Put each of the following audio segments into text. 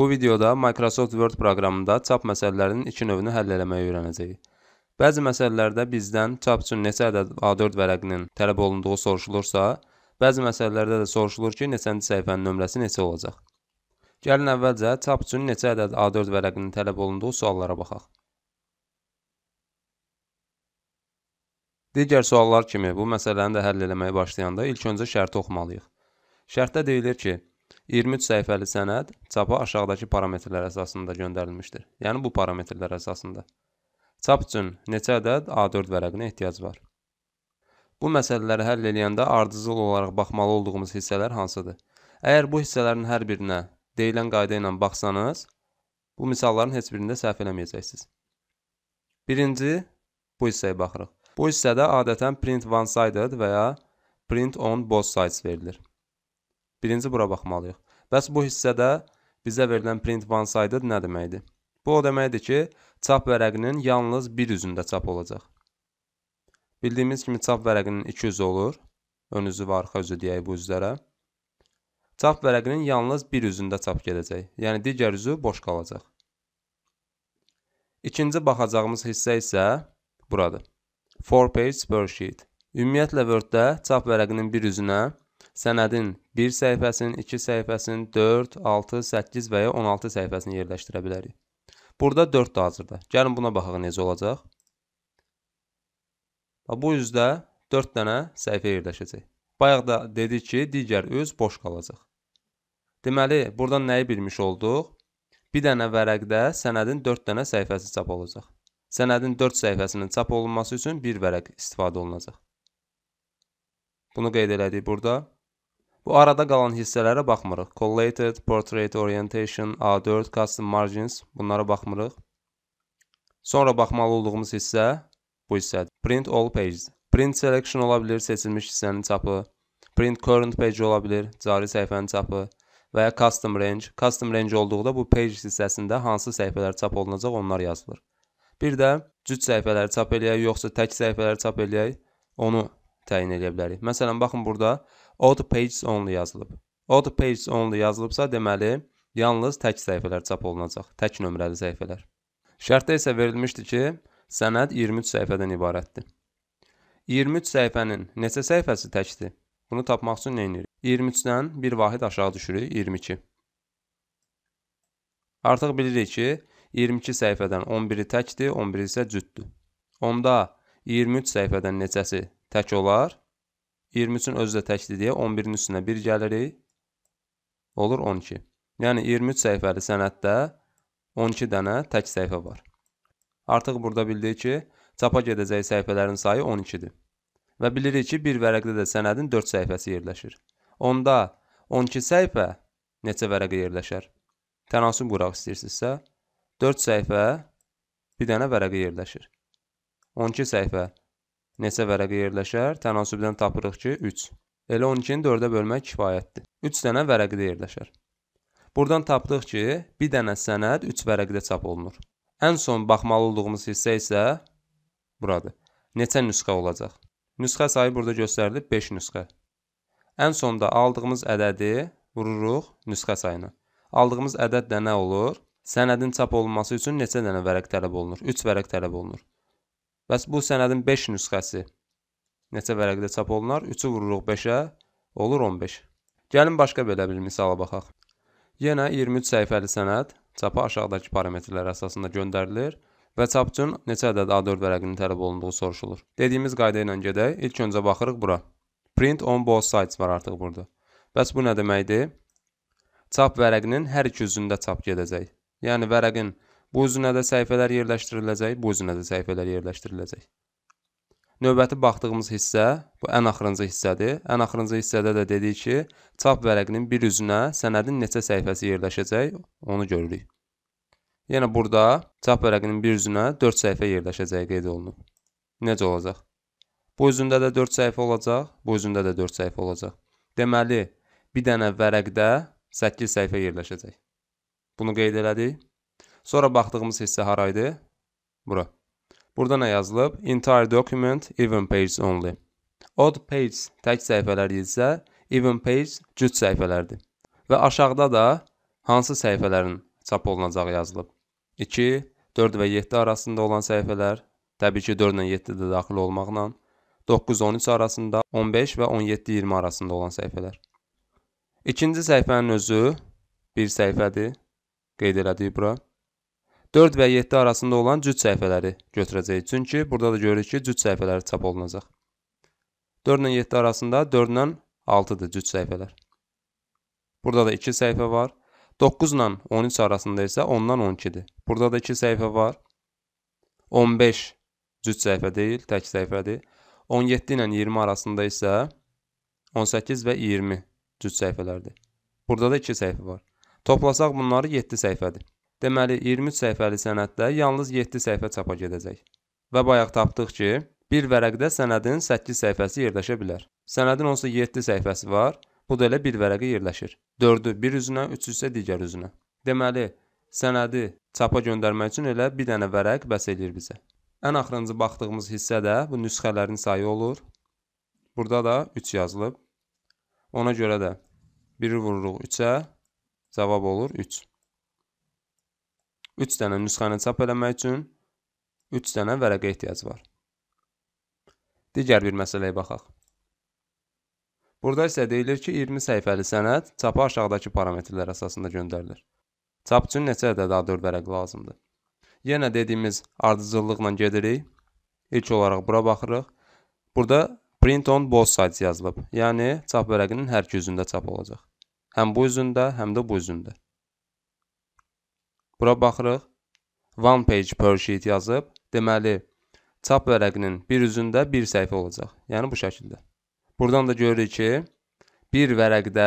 Bu videoda Microsoft Word proqramında çap məsələlərinin iki növünü həll eləməyi öyrənəcəyik. Bəzi məsələlərdə bizdən çap üçün neçə ədəd A4 vərəqinin tələb olunduğu soruşulursa, bəzi məsələlərdə də soruşulur ki, neçənci səhifənin nömrəsi neçə olacaq. Gəlin əvvəlcə çap üçün neçə ədəd A4 vərəqinin tələb olunduğu suallara baxaq. Digər suallar kimi bu məsələni də həll eləməyə başlayanda ilk öncə şərti oxumalıyıq. Şərtdə deyilir ki, 23 səhifəli sənəd çapa aşağıdakı parametrlər əsasında göndərilmişdir. Yəni bu parametrlər əsasında. Çap üçün neçə ədəd A4 vərəqinə ehtiyac var? Bu məsələləri həll edəndə ardıcıl olaraq baxmalı olduğumuz hissələr hansıdır? Əgər bu hissələrin hər birinə deyilən qayda ilə baxsanız, bu misalların heç birində səhv eləməyəcəksiniz. Birinci bu hissəyə baxırıq. Bu hissədə adətən print one-sided və ya print on both sides verilir. Birinci bura baxmalıyıq. Bəs bu hissədə bizə verilən print one sided nə deməkdir? Bu o deməkdir ki, çap vərəqinin yalnız bir üzündə çap olacaq. Bildiyimiz kimi çap vərəqinin iki üzü olur. Ön üzü və arxa üzü deyək bu üzlərə. Çap vərəqinin yalnız bir üzündə çap gedəcək. Yəni digər üzü boş qalacaq. İkinci baxacağımız hissə isə buradır. 4 page per sheet. Ümumiyyətlə Word-də çap vərəqinin bir üzünə sənədin bir səhifəsinin, iki səhifəsinin, 4, 6, 8 və ya 16 səhifəsini yerləşdirə bilərik. Burada 4 də hazırda. Gəlin buna baxaq necə olacaq. Bu üzdə 4 dənə səhifə yerləşəcək. Bayaq da dedik ki, digər üz boş qalacaq. Deməli, buradan nəyi bilmiş olduq? Bir dənə vərəqdə sənədin 4 dənə səhifəsi çap olacaq. Sənədin 4 səhifəsinin çap olunması üçün bir vərəq istifadə olunacaq. Bunu qeyd elədik burada. Bu arada qalan hissələrə baxmırıq. Collated, Portrait Orientation, A4, Custom Margins bunlara baxmırıq. Sonra baxmalı olduğumuz hissə bu hissədir. Print All Pages. Print Selection ola bilir seçilmiş hissənin çapı. Print Current Page ola bilir cari səhifənin çapı və ya Custom Range. Custom Range olduqda bu Page hissəsində hansı səhifələr çap olunacaq onlar yazılır. Bir də cüt səhifələri çap eləyək yoxsa tək səhifələri çap eləyək onu təyin edə bilərik. Məsələn, baxın burada Odd pages only yazılıb. Odd pages only yazılıbsa, deməli, yalnız tək səhifələr çap olunacaq, tək nömrəli səhifələr. Şərtdə isə verilmişdi ki, sənəd 23 səhifədən ibarətdir. 23 səhifənin neçə səhifəsi təkdir? Bunu tapmaq üçün nə edirik? 23-dən bir vahid aşağı düşürük, 22. Artıq bilirik ki, 22 səhifədən 11-i təkdir, 11-i isə cüddür. Onda 23 səhifədən neçəsi tək olar? 23-ün özü də təkdir deyə 11-in üstünə 1 gəlirik. Olur 12. Yəni 23 səhifəli sənəddə 12 dənə tək səhifə var. Artıq burada bildik ki, çapa gedəcək səhifələrin sayı 12-dir. Və bilirik ki, bir vərəqdə də sənədin 4 səhifəsi yerləşir. Onda 12 səhifə neçə vərəqə yerləşər? Tənasüb quraq istəyirsinizsə, 4 səhifə bir dənə vərəqə yerləşir. 12 səhifə neçə vərəq yerləşər? Tənasübdən tapırıq ki, 3. Elə 12-ni 4-ə bölmək kifayətdir. 3 dənə vərəqdə yerləşər. Buradan tapdıq ki, bir dənə sənəd 3 vərəqdə çap olunur. Ən son baxmalı olduğumuz hissə isə buradır. Neçə nüsxə olacaq? Nüsxə sayı burada göstərilib 5 nüsxə. Ən sonda aldığımız ədədi vururuq nüsxə sayına. Aldığımız ədəd də nə olur? Sənədin çap olunması üçün neçə dənə vərəq tələb olunur? 3 vərəq tələb olunur. Bəs bu sənədin 5 nüsxəsi neçə vərəqdə çap olunar? 3-ü vururuq 5-ə, olur 15. Gəlin başqa belə bir misala baxaq. Yenə 23 səhifəli sənəd çapa aşağıdakı parametrlər əsasında göndərilir və çap üçün neçə ədəd A4 vərəqinin tələb olunduğu soruşulur. Dediyimiz qayda ilə gedək. İlk öncə baxırıq bura. Print on both sides var artıq burada. Bəs bu nə deməkdir? Çap vərəqinin hər iki üzündə çap gedəcək. Yəni vərəqin Bu üzünə də səhifələr yerləşdiriləcək, bu üzünə də səhifələr yerləşdiriləcək. Növbəti baxdığımız hissə, bu ən axırıncı hissədir. Ən axırıncı hissədə də dedik ki, çap vərəqinin bir üzünə sənədin neçə səhifəsi yerləşəcək, onu görürük. Yenə burada çap vərəqinin bir üzünə 4 səhifə yerləşəcəyi qeyd olunub. Necə olacaq? Bu üzündə də 4 səhifə olacaq, bu üzündə də 4 səhifə olacaq. Deməli, bir dənə vərəqdə 8 səhifə yerləşəcək. Bunu qeyd elədik. Sonra baxdığımız hissə haraydı? Bura. Burada nə yazılıb? Entire document, even pages only. Odd page tək səhifələr isə, even page cüt səhifələrdir. Və aşağıda da hansı səhifələrin çap olunacağı yazılıb. 2, 4 və 7 arasında olan səhifələr, təbii ki 4 ilə 7 də daxil olmaqla, 9-13 arasında, 15 və 17-20 arasında olan səhifələr. İkinci səhifənin özü bir səhifədir. Qeyd elədik bura. 4 və 7 arasında olan cüt səhifələri götürəcəyik. Çünki burada da görürük ki, cüt səhifələri çap olunacaq. 4 ilə 7 arasında 4 ilə 6-dır cüt səhifələr. Burada da 2 səhifə var. 9 ilə 13 arasında isə 10-dan 12-dir. Burada da 2 səhifə var. 15 cüt səhifə deyil, tək səhifədir. 17 ilə 20 arasında isə 18 və 20 cüt səhifələrdir. Burada da 2 səhifə var. Toplasaq bunları 7 səhifədir. Deməli 23 səhifəli sənəddə yalnız 7 səhifə çapa gedəcək. Və bayaq tapdıq ki, bir vərəqdə sənədin 8 səhifəsi yerləşə bilər. Sənədin onsa 7 səhifəsi var, bu da elə bir vərəqə yerləşir. 4-ü bir üzünə, 3-ü isə digər üzünə. Deməli, sənədi çapa göndərmək üçün elə bir dənə vərəq bəs eləyir bizə. Ən axırıncı baxdığımız hissə də bu nüsxələrin sayı olur. Burada da 3 yazılıb. Ona görə də 1-i vururuq 3-ə, cavab olur 3. 3 dənə nüsxəni çap eləmək üçün 3 dənə vərəqə ehtiyac var. Digər bir məsələyə baxaq. Burada isə deyilir ki, 20 səhifəli sənəd çapa aşağıdakı parametrlər əsasında göndərilir. Çap üçün neçə ədəd A4 vərəq lazımdır? Yenə dediyimiz ardıcıllıqla gedirik. İlk olaraq bura baxırıq. Burada print on both sides yazılıb. Yəni çap vərəqinin hər iki üzündə çap olacaq. Həm bu üzündə, həm də bu üzündə. Bura baxırıq. One page per sheet yazıb, deməli, çap vərəqinin bir üzündə bir səhifə olacaq. Yəni bu şəkildə. Buradan da görürük ki, bir vərəqdə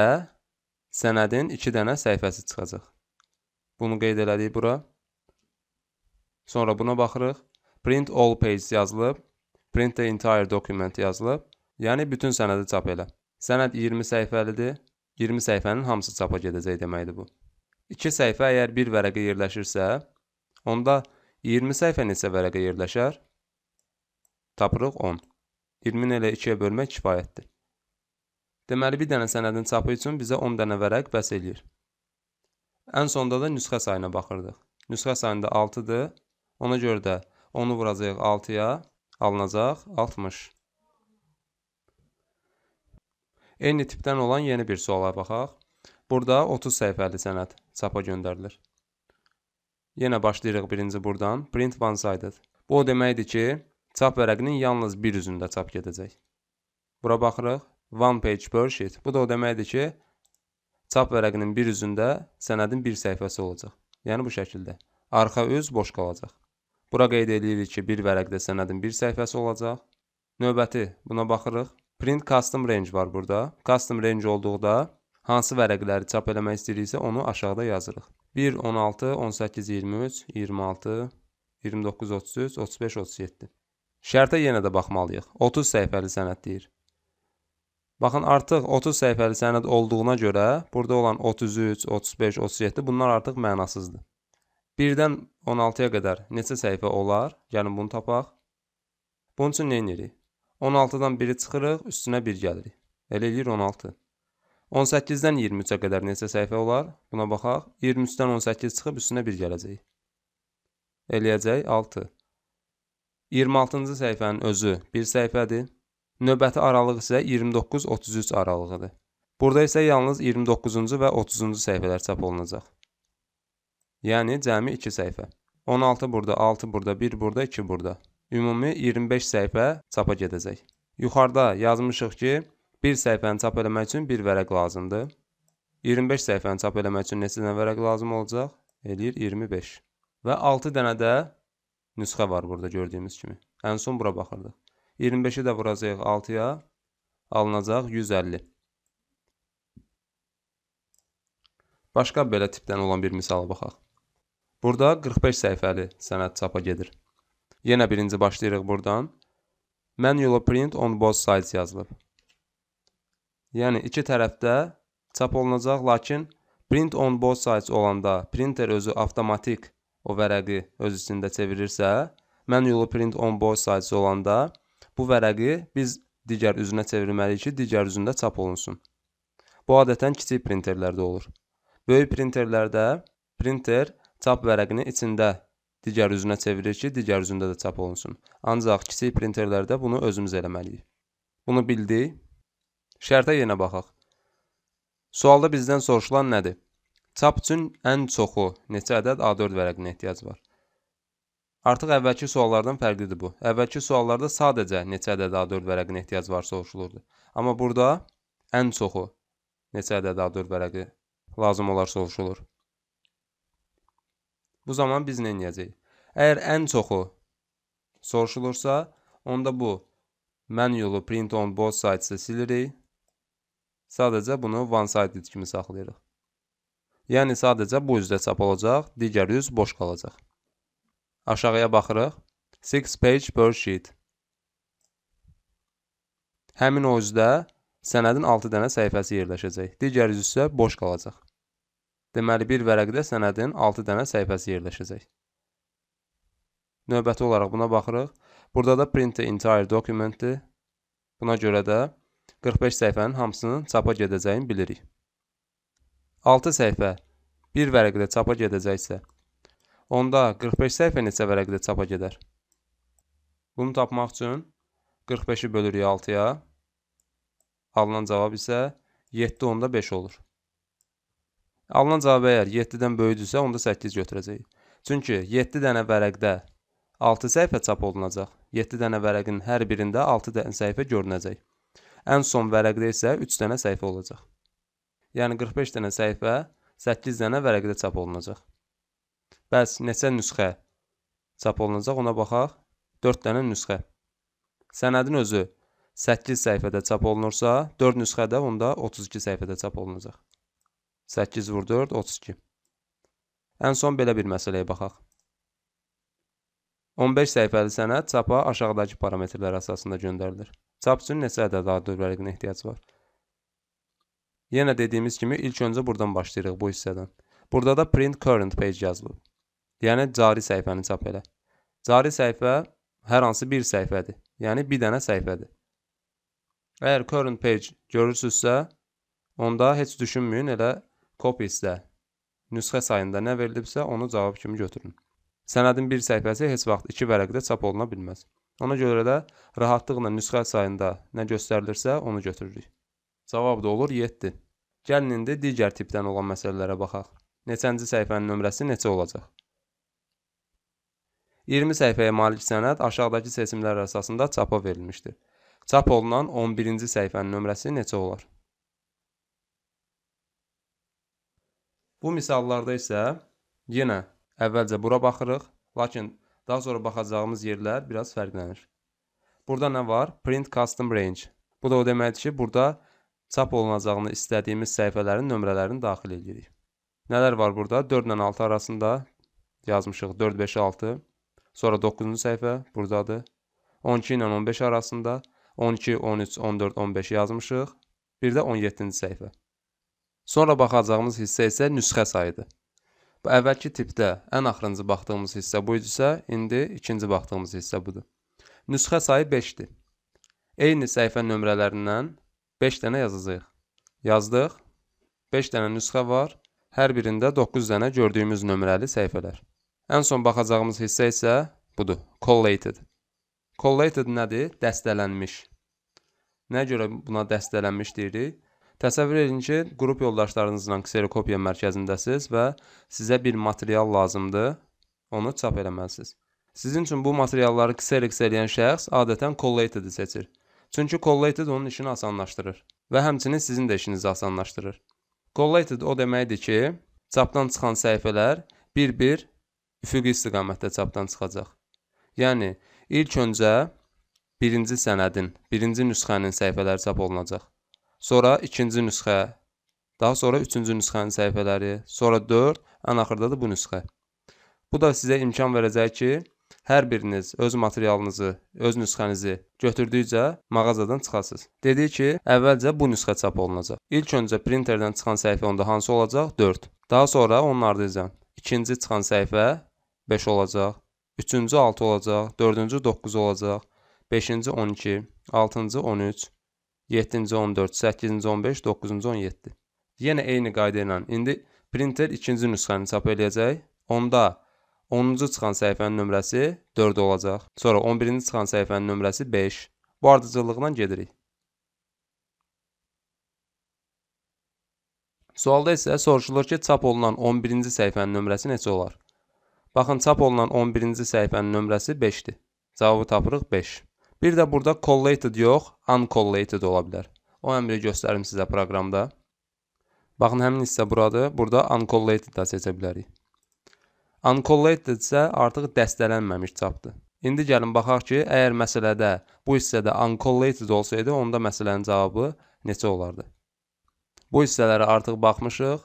sənədin 2 dənə səhifəsi çıxacaq. Bunu qeyd elədik bura. Sonra buna baxırıq. Print all page yazılıb, print the entire document yazılıb. Yəni bütün sənədi çap elə. Sənəd 20 səhifəlidir. 20 səhifənin hamısı çapa gedəcək deməkdir bu. 2 səhifə əgər bir vərəqə yerləşirsə, onda 20 səhifə neçə vərəqə yerləşər? Tapırıq 10. 20-ni elə 2-yə bölmək kifayətdir. Deməli, bir dənə sənədin çapı üçün bizə 10 dənə vərəq bəs eləyir. Ən sonda da nüsxə sayına baxırdıq. Nüsxə sayında 6-dır. Ona görə də 10-u vuracağıq 6-ya, alınacaq 60. Eyni tipdən olan yeni bir suala baxaq. Burada 30 səhifəli sənəd çapa göndərilir. Yenə başlayırıq birinci burdan. Print one-sided. Bu o deməkdir ki, çap vərəqinin yalnız bir üzündə çap gedəcək. Bura baxırıq. One page per sheet. Bu da o deməkdir ki, çap vərəqinin bir üzündə sənədin bir səhifəsi olacaq. Yəni bu şəkildə. Arxa üz boş qalacaq. Bura qeyd edirik ki, bir vərəqdə sənədin bir səhifəsi olacaq. Növbəti buna baxırıq. Print custom range var burada. Custom range olduqda Hansı vərəqləri çap eləmək istəyiriksə, onu aşağıda yazırıq. 1 16 18 23 26 29 33 35 37. Şərtə yenə də baxmalıyıq. 30 səhifəli sənəd deyir. Baxın, artıq 30 səhifəli sənəd olduğuna görə burada olan 33, 35, 37 bunlar artıq mənasızdır. 1-dən 16-ya qədər neçə səhifə olar? Gəlin bunu tapaq. Bunun üçün nə edirik? 16-dan 1-i çıxırıq, üstünə 1 gəlirik. Elə eləyir 16. 18-dən 23-ə qədər neçə səhifə olar? Buna baxaq. 23-dən 18 çıxıb üstünə 1 gələcək. Eləyəcək 6. 26-cı səhifənin özü 1 səhifədir. Növbəti aralıq isə 29-33 aralığıdır. Burada isə yalnız 29-cu və 30-cu səhifələr çap olunacaq. Yəni cəmi 2 səhifə. 16 burada, 6 burada, 1 burada, 2 burada. Ümumi 25 səhifə çapa gedəcək. Yuxarıda yazmışıq ki, 1 səhifəni çap eləmək üçün 1 vərəq lazımdır. 25 səhifəni çap eləmək üçün neçə dənə vərəq lazım olacaq? Eləyir 25. Və 6 dənə də nüsxə var burada gördüyümüz kimi. Ən son bura baxırdıq. 25-i də vuracağıq 6-ya. Alınacaq 150. Başqa belə tipdən olan bir misala baxaq. Burada 45 səhifəli sənəd çapa gedir. Yenə birinci başlayırıq buradan. Manual print on both sides yazılıb yəni iki tərəfdə çap olunacaq, lakin print on both sides olanda printer özü avtomatik o vərəqi öz içində çevirirsə, manual print on both sides olanda bu vərəqi biz digər üzünə çevirməliyik ki, digər üzündə çap olunsun. Bu adətən kiçik printerlərdə olur. Böyük printerlərdə printer çap vərəqini içində digər üzünə çevirir ki, digər üzündə də çap olunsun. Ancaq kiçik printerlərdə bunu özümüz eləməliyik. Bunu bildik. Şərtə yenə baxaq. Sualda bizdən soruşulan nədir? Çap üçün ən çoxu neçə ədəd A4 vərəqinə ehtiyac var? Artıq əvvəlki suallardan fərqlidir bu. Əvvəlki suallarda sadəcə neçə ədəd A4 vərəqinə ehtiyac var soruşulurdu. Amma burada ən çoxu neçə ədəd A4 vərəqi lazım olar soruşulur. Bu zaman biz nə edəcəyik? Əgər ən çoxu soruşulursa, onda bu mən yolu print on both sides-ı silirik Sadəcə bunu one-sided kimi saxlayırıq. Yəni sadəcə bu üzdə çap olacaq, digər üz boş qalacaq. Aşağıya baxırıq. 6 page per sheet. Həmin o üzdə sənədin 6 dənə səhifəsi yerləşəcək. Digər üz isə boş qalacaq. Deməli bir vərəqdə sənədin 6 dənə səhifəsi yerləşəcək. Növbəti olaraq buna baxırıq. Burada da print the entire documentdir. Buna görə də 45 səhifənin hamısının çapa gedəcəyini bilirik. 6 səhifə bir vərəqdə çapa gedəcəksə, onda 45 səhifə neçə vərəqdə çapa gedər? Bunu tapmaq üçün 45-i bölürük 6-ya. Alınan cavab isə 7 onda 5 olur. Alınan cavab əgər 7-dən böyüdürsə, onda 8 götürəcəyik. Çünki 7 dənə vərəqdə 6 səhifə çap olunacaq. 7 dənə vərəqin hər birində 6 dənə səhifə görünəcək. Ən son vərəqdə isə 3 dənə səhifə olacaq. Yəni 45 dənə səhifə 8 dənə vərəqdə çap olunacaq. Bəs neçə nüsxə çap olunacaq ona baxaq. 4 dənə nüsxə. Sənədin özü 8 səhifədə çap olunursa, 4 nüsxədə onda 32 səhifədə çap olunacaq. 8 vur 4 32. Ən son belə bir məsələyə baxaq. 15 səhifəli sənəd çapa aşağıdakı parametrlər əsasında göndərilir. Çap üçün neçə ədəd A dövrəliqinə ehtiyac var? Yenə dediyimiz kimi ilk öncə burdan başlayırıq bu hissədən. Burada da print current page yazılıb. Yəni cari səhifəni çap elə. Cari səhifə hər hansı bir səhifədir. Yəni bir dənə səhifədir. Əgər current page görürsünüzsə, onda heç düşünməyin, elə copy istə. Nüsxə sayında nə verilibsə, onu cavab kimi götürün. Sənədin bir səhifəsi heç vaxt iki vərəqdə çap oluna bilməz. Ona görə də rahatlıqla nüsxə sayında nə göstərilirsə onu götürürük. Cavab da olur 7. Gəlin indi digər tipdən olan məsələlərə baxaq. Neçənci səhifənin nömrəsi neçə olacaq? 20 səhifəyə malik sənəd aşağıdakı seçimlər əsasında çapa verilmişdir. Çap olunan 11-ci səhifənin nömrəsi neçə olar? Bu misallarda isə yenə əvvəlcə bura baxırıq, lakin Daha sonra baxacağımız yerlər biraz fərqlənir. Burada nə var? Print custom range. Bu da o deməkdir ki, burada çap olunacağını istədiyimiz səhifələrin nömrələrini daxil edirik. Nələr var burada? 4 ilə 6 arasında yazmışıq 4, 5, 6. Sonra 9-cu səhifə buradadır. 12 ilə 15 arasında 12, 13, 14, 15 yazmışıq. Bir də 17-ci səhifə. Sonra baxacağımız hissə isə nüsxə sayıdır. Əvvəlki tipdə ən axırıncı baxdığımız hissə bu idisə, indi ikinci baxdığımız hissə budur. Nüsxə sayı 5-dir. Eyni səhifə nömrələrindən 5 dənə yazacağıq. Yazdıq. 5 dənə nüsxə var. Hər birində 9 dənə gördüyümüz nömrəli səhifələr. Ən son baxacağımız hissə isə budur. Collated. Collated nədir? Dəstələnmiş. Nə görə buna dəstələnmiş deyirik? Təsəvvür edin ki, qrup yoldaşlarınızla kserokopiya mərkəzindəsiniz və sizə bir material lazımdır, onu çap eləməlisiniz. Sizin üçün bu materialları kserik eləyən şəxs adətən collated-i seçir. Çünki collated onun işini asanlaşdırır və həmçinin sizin də işinizi asanlaşdırır. Collated o deməkdir ki, çapdan çıxan səhifələr bir-bir üfüqi istiqamətdə çapdan çıxacaq. Yəni ilk öncə birinci sənədin, birinci nüsxənin səhifələri çap olunacaq sonra ikinci nüsxə, daha sonra üçüncü nüsxənin səhifələri, sonra 4, ən axırda da bu nüsxə. Bu da sizə imkan verəcək ki, hər biriniz öz materialınızı, öz nüsxənizi götürdükcə mağazadan çıxasınız. Dedi ki, əvvəlcə bu nüsxə çap olunacaq. İlk öncə printerdən çıxan səhifə onda hansı olacaq? 4. Daha sonra onun ardınca ikinci çıxan səhifə 5 olacaq, üçüncü 6 olacaq, dördüncü 9 olacaq, beşinci 12, altıncı 13, 7-ci 14, 8-ci 15, 9-cu 17. Yenə eyni qayda ilə indi printer ikinci nüsxəni çap eləyəcək. Onda 10-cu çıxan səhifənin nömrəsi 4 olacaq. Sonra 11-ci çıxan səhifənin nömrəsi 5. Bu ardıcıllıqla gedirik. Sualda isə soruşulur ki, çap olunan 11-ci səhifənin nömrəsi neçə olar? Baxın, çap olunan 11-ci səhifənin nömrəsi 5-dir. Cavabı tapırıq 5. Bir də burada collated yox, uncollated ola bilər. O əmri göstərim sizə proqramda. Baxın, həmin hissə buradır. Burada uncollated da seçə bilərik. Uncollated isə artıq dəstələnməmiş çapdır. İndi gəlin baxaq ki, əgər məsələdə bu hissədə uncollated olsaydı, onda məsələnin cavabı neçə olardı? Bu hissələrə artıq baxmışıq.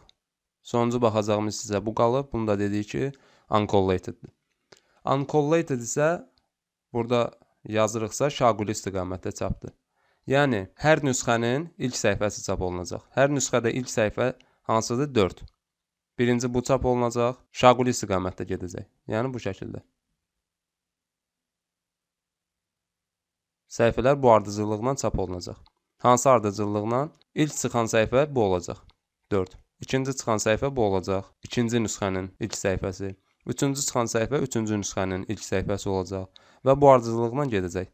Sonuncu baxacağımız sizə bu qalıb. Bunu da dedik ki, uncollated-dir. Uncollated isə burada yazırıqsa Şaquli istiqamətdə çapdır. Yəni hər nüsxənin ilk səhifəsi çap olunacaq. Hər nüsxədə ilk səhifə hansıdır? 4. Birinci bu çap olunacaq, Şaquli istiqamətdə gedəcək. Yəni bu şəkildə. Səhifələr bu ardıcıllıqla çap olunacaq. Hansı ardıcıllıqla? İlk çıxan səhifə bu olacaq. 4. İkinci çıxan səhifə bu olacaq. İkinci nüsxənin ilk səhifəsi. Üçüncü çıxan səhifə üçüncü nüsxənin ilk səhifəsi olacaq və bu ardıcıllıqla gedəcək.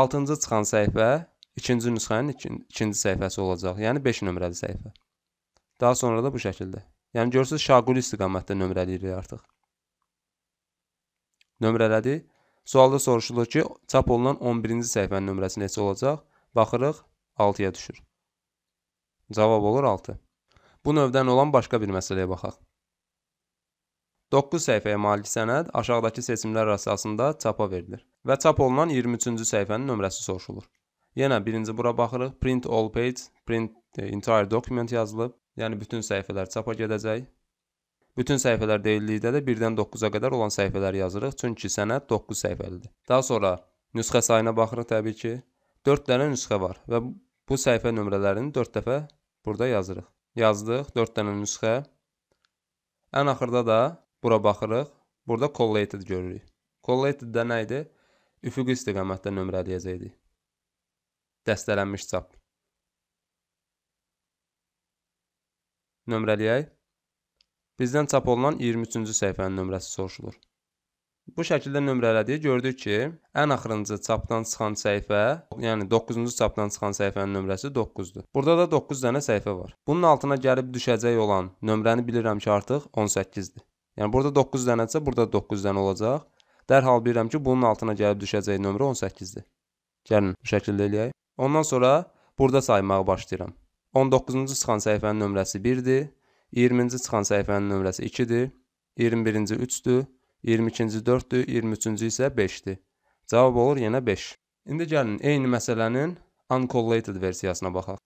Altıncı çıxan səhifə ikinci nüsxənin ikin, ikinci səhifəsi olacaq, yəni 5 nömrəli səhifə. Daha sonra da bu şəkildə. Yəni görürsüz şaquli istiqamətdə nömrəliyirik artıq. Nömrələdi. Sualda soruşulur ki, çap olunan 11-ci səhifənin nömrəsi neçə olacaq? Baxırıq, 6-ya düşür. Cavab olur 6. Bu növdən olan başqa bir məsələyə baxaq. 9 səhifəyə malik sənəd aşağıdakı seçimlər əsasında çapa verilir və çap olunan 23-cü səhifənin nömrəsi soruşulur. Yenə birinci bura baxırıq. Print all page, print e, entire document yazılıb. Yəni bütün səhifələr çapa gedəcək. Bütün səhifələr deyildikdə də 1-dən 9-a qədər olan səhifələri yazırıq, çünki sənəd 9 səhifəlidir. Daha sonra nüsxə sayına baxırıq təbii ki. 4 dənə nüsxə var və bu səhifə nömrələrini 4 dəfə burada yazırıq. Yazdıq 4 dənə nüsxə. Ən axırda da Bura baxırıq. Burada collated görürük. Collated də nə idi? Üfüqi istiqamətdə nömrələyəcəkdik. Dəstələnmiş çap. Nömrələyək. Bizdən çap olunan 23-cü səhifənin nömrəsi soruşulur. Bu şəkildə nömrələdik. Gördük ki, ən axırıncı çapdan çıxan səhifə, yəni 9-cu çapdan çıxan səhifənin nömrəsi 9-dur. Burada da 9 dənə səhifə var. Bunun altına gəlib düşəcək olan nömrəni bilirəm ki, artıq 18-dir. Yəni burada 9 dənədirsə, burada 9 dənə olacaq. Dərhal bilirəm ki, bunun altına gəlib düşəcək nömrə 18-dir. Gəlin, bu şəkildə eləyək. Ondan sonra burada saymağa başlayıram. 19-cu çıxan səhifənin nömrəsi 1-dir. 20-ci çıxan səhifənin nömrəsi 2-dir. 21-ci 3-dür. 22-ci 4-dür. 23-cü isə 5-dir. Cavab olur yenə 5. İndi gəlin, eyni məsələnin uncollated versiyasına baxaq.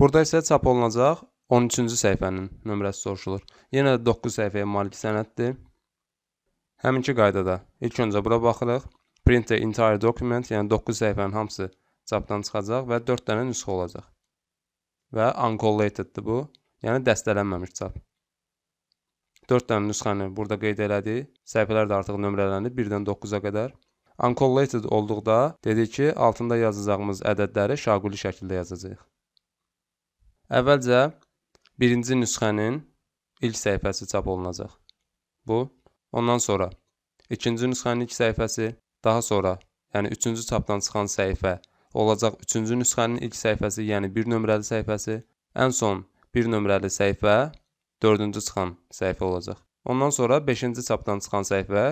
Burada isə çap olunacaq 13-cü səhifənin nömrəsi soruşulur. Yenə də 9 səhifəyə malik sənəddir. Həminki qaydada ilk öncə bura baxırıq. Print the entire document, yəni 9 səhifənin hamısı çapdan çıxacaq və 4 dənə nüsxə olacaq. Və uncollateddir bu, yəni dəstələnməmiş çap. 4 dənə nüsxəni burada qeyd elədik. Səhifələr də artıq nömrələnib 1-dən 9-a qədər. Uncollated olduqda dedik ki, altında yazacağımız ədədləri şaquli şəkildə yazacağıq. Əvvəlcə birinci nüsxənin ilk səhifəsi çap olunacaq. Bu, ondan sonra ikinci nüsxənin ilk səhifəsi, daha sonra, yəni üçüncü çapdan çıxan səhifə olacaq üçüncü nüsxənin ilk səhifəsi, yəni 1 nömrəli səhifəsi, ən son 1 nömrəli səhifə dördüncü çıxan səhifə olacaq. Ondan sonra 5-ci çapdan çıxan səhifə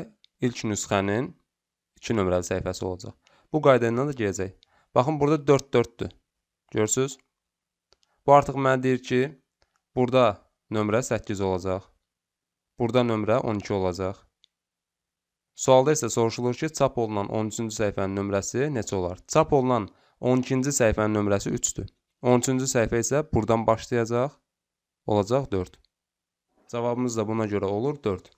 ilk nüsxənin 2 nömrəli səhifəsi olacaq. Bu qayda ilə də gələcək. Baxın, burada 4-4-dür. Görürsüz? Bu artıq mənə deyir ki, Burada nömrə 8 olacaq. Burada nömrə 12 olacaq. Sualda isə soruşulur ki, çap olunan 13-cü səhifənin nömrəsi neçə olar? Çap olunan 12-ci səhifənin nömrəsi 3-dür. 13-cü səhifə isə buradan başlayacaq, olacaq 4. Cavabımız da buna görə olur 4.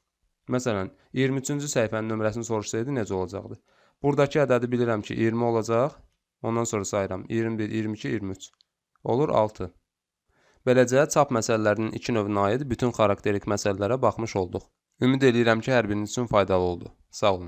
Məsələn, 23-cü səhifənin nömrəsini soruşsaydı necə olacaqdı? Buradakı ədədi bilirəm ki, 20 olacaq. Ondan sonra sayıram. 21, 22, 23. Olur 6. Beləcə, çap məsələlərinin iki növünə aid bütün xarakterik məsələlərə baxmış olduq. Ümid edirəm ki, hər biriniz üçün faydalı oldu. Sağ olun.